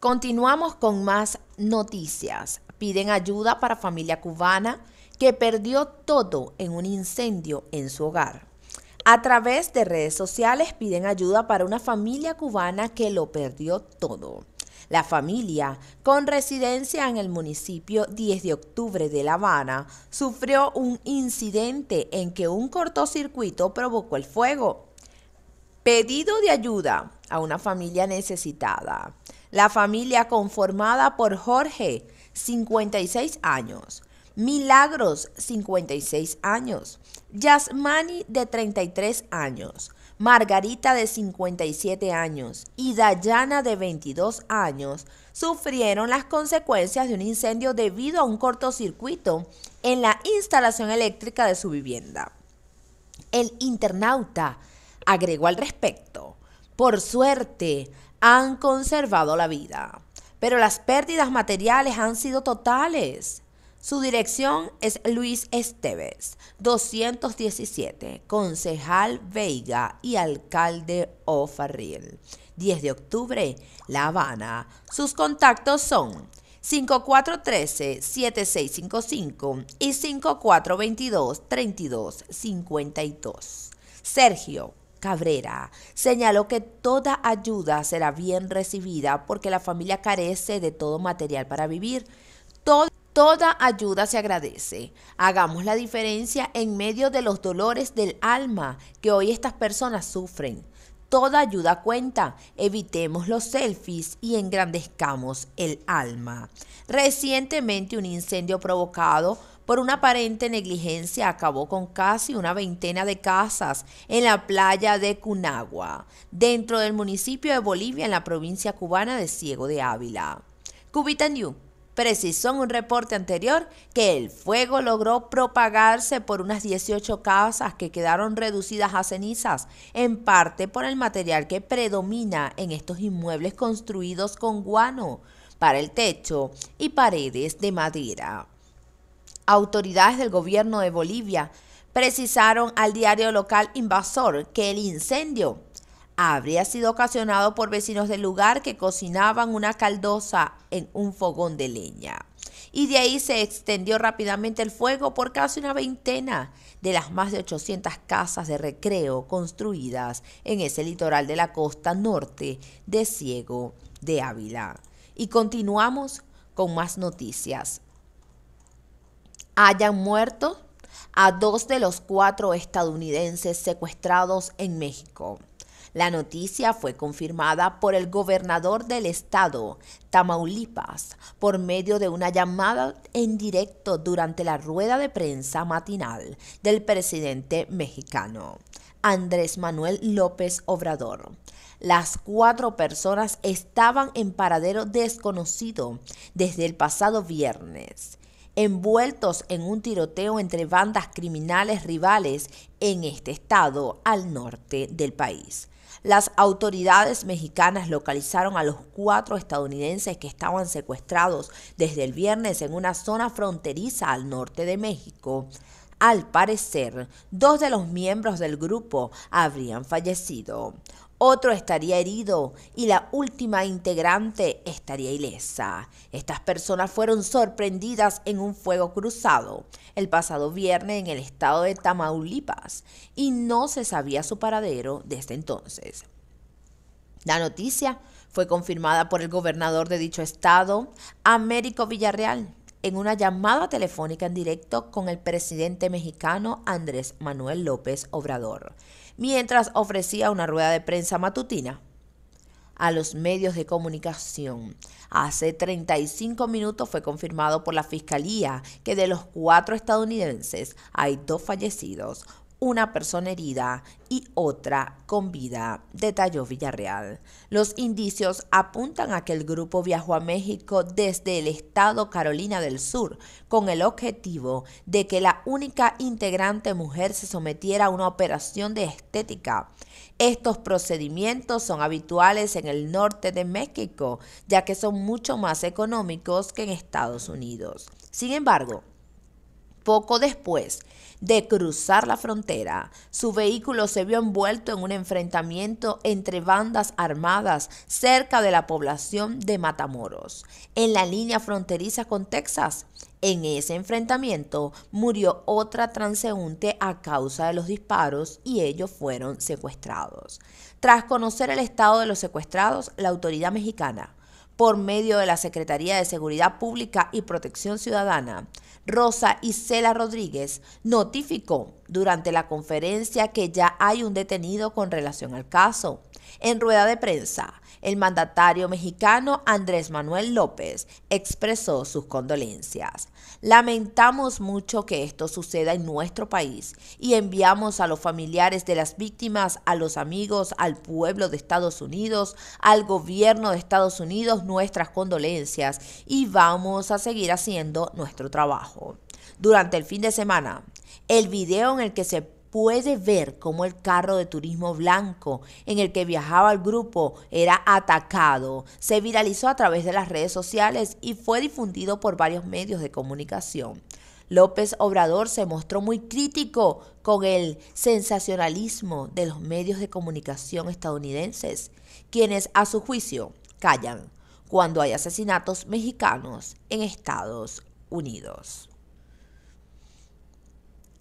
Continuamos con más noticias. Piden ayuda para familia cubana que perdió todo en un incendio en su hogar. A través de redes sociales piden ayuda para una familia cubana que lo perdió todo. La familia, con residencia en el municipio 10 de octubre de La Habana, sufrió un incidente en que un cortocircuito provocó el fuego. Pedido de ayuda a una familia necesitada. La familia conformada por Jorge, 56 años. Milagros, 56 años. Yasmani, de 33 años. Margarita, de 57 años. Y Dayana, de 22 años, sufrieron las consecuencias de un incendio debido a un cortocircuito en la instalación eléctrica de su vivienda. El internauta agregó al respecto. Por suerte, han conservado la vida, pero las pérdidas materiales han sido totales. Su dirección es Luis Esteves, 217, concejal Veiga y alcalde Ofarriel. 10 de octubre, La Habana. Sus contactos son 5413-7655 y 5422-3252. Sergio Cabrera señaló que toda ayuda será bien recibida porque la familia carece de todo material para vivir. toda ayuda se agradece. Hagamos la diferencia en medio de los dolores del alma que hoy estas personas sufren. Toda ayuda cuenta. Evitemos los selfies y engrandezcamos el alma. Recientemente un incendio provocado por una aparente negligencia acabó con casi una veintena de casas en la playa de Cunagua, dentro del municipio de Bolivia en la provincia cubana de Ciego de Ávila. Cubita precisó en un reporte anterior que el fuego logró propagarse por unas 18 casas que quedaron reducidas a cenizas, en parte por el material que predomina en estos inmuebles construidos con guano para el techo y paredes de madera. Autoridades del gobierno de Bolivia precisaron al diario local Invasor que el incendio habría sido ocasionado por vecinos del lugar que cocinaban una caldosa en un fogón de leña. Y de ahí se extendió rápidamente el fuego por casi una veintena de las más de 800 casas de recreo construidas en ese litoral de la costa norte de Ciego de Ávila. Y continuamos con más noticias hayan muerto a dos de los cuatro estadounidenses secuestrados en México. La noticia fue confirmada por el gobernador del estado, Tamaulipas, por medio de una llamada en directo durante la rueda de prensa matinal del presidente mexicano, Andrés Manuel López Obrador. Las cuatro personas estaban en paradero desconocido desde el pasado viernes envueltos en un tiroteo entre bandas criminales rivales en este estado al norte del país. Las autoridades mexicanas localizaron a los cuatro estadounidenses que estaban secuestrados desde el viernes en una zona fronteriza al norte de México. Al parecer, dos de los miembros del grupo habrían fallecido otro estaría herido y la última integrante estaría ilesa. Estas personas fueron sorprendidas en un fuego cruzado el pasado viernes en el estado de Tamaulipas y no se sabía su paradero desde entonces. La noticia fue confirmada por el gobernador de dicho estado, Américo Villarreal, en una llamada telefónica en directo con el presidente mexicano Andrés Manuel López Obrador mientras ofrecía una rueda de prensa matutina a los medios de comunicación. Hace 35 minutos fue confirmado por la Fiscalía que de los cuatro estadounidenses hay dos fallecidos, una persona herida y otra con vida, detalló Villarreal. Los indicios apuntan a que el grupo viajó a México desde el estado Carolina del Sur con el objetivo de que la única integrante mujer se sometiera a una operación de estética. Estos procedimientos son habituales en el norte de México, ya que son mucho más económicos que en Estados Unidos. Sin embargo, poco después de cruzar la frontera, su vehículo se vio envuelto en un enfrentamiento entre bandas armadas cerca de la población de Matamoros, en la línea fronteriza con Texas. En ese enfrentamiento murió otra transeúnte a causa de los disparos y ellos fueron secuestrados. Tras conocer el estado de los secuestrados, la autoridad mexicana por medio de la Secretaría de Seguridad Pública y Protección Ciudadana, Rosa Isela Rodríguez notificó durante la conferencia que ya hay un detenido con relación al caso. En rueda de prensa, el mandatario mexicano Andrés Manuel López expresó sus condolencias. Lamentamos mucho que esto suceda en nuestro país y enviamos a los familiares de las víctimas, a los amigos, al pueblo de Estados Unidos, al gobierno de Estados Unidos nuestras condolencias y vamos a seguir haciendo nuestro trabajo. Durante el fin de semana, el video en el que se puede ver cómo el carro de turismo blanco en el que viajaba el grupo era atacado. Se viralizó a través de las redes sociales y fue difundido por varios medios de comunicación. López Obrador se mostró muy crítico con el sensacionalismo de los medios de comunicación estadounidenses, quienes a su juicio callan cuando hay asesinatos mexicanos en Estados Unidos.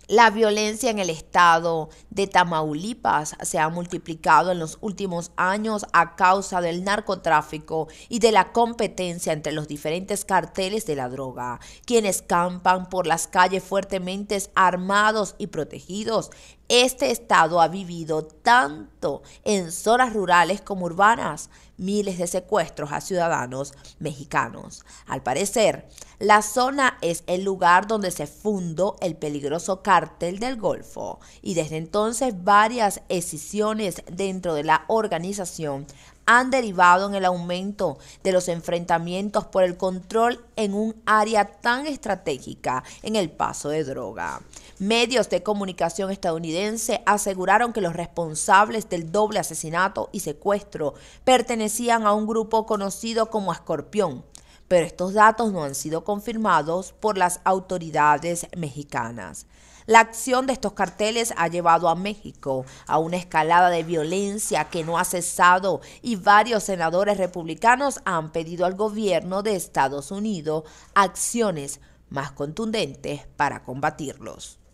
La violencia en el estado de Tamaulipas se ha multiplicado en los últimos años a causa del narcotráfico y de la competencia entre los diferentes carteles de la droga, quienes campan por las calles fuertemente armados y protegidos. Este estado ha vivido tanto en zonas rurales como urbanas miles de secuestros a ciudadanos mexicanos. Al parecer, la zona es el lugar donde se fundó el peligroso cártel del Golfo y desde entonces varias escisiones dentro de la organización han derivado en el aumento de los enfrentamientos por el control en un área tan estratégica en el paso de droga. Medios de comunicación estadounidense aseguraron que los responsables del doble asesinato y secuestro pertenecían a un grupo conocido como Escorpión, pero estos datos no han sido confirmados por las autoridades mexicanas. La acción de estos carteles ha llevado a México a una escalada de violencia que no ha cesado y varios senadores republicanos han pedido al gobierno de Estados Unidos acciones más contundentes para combatirlos.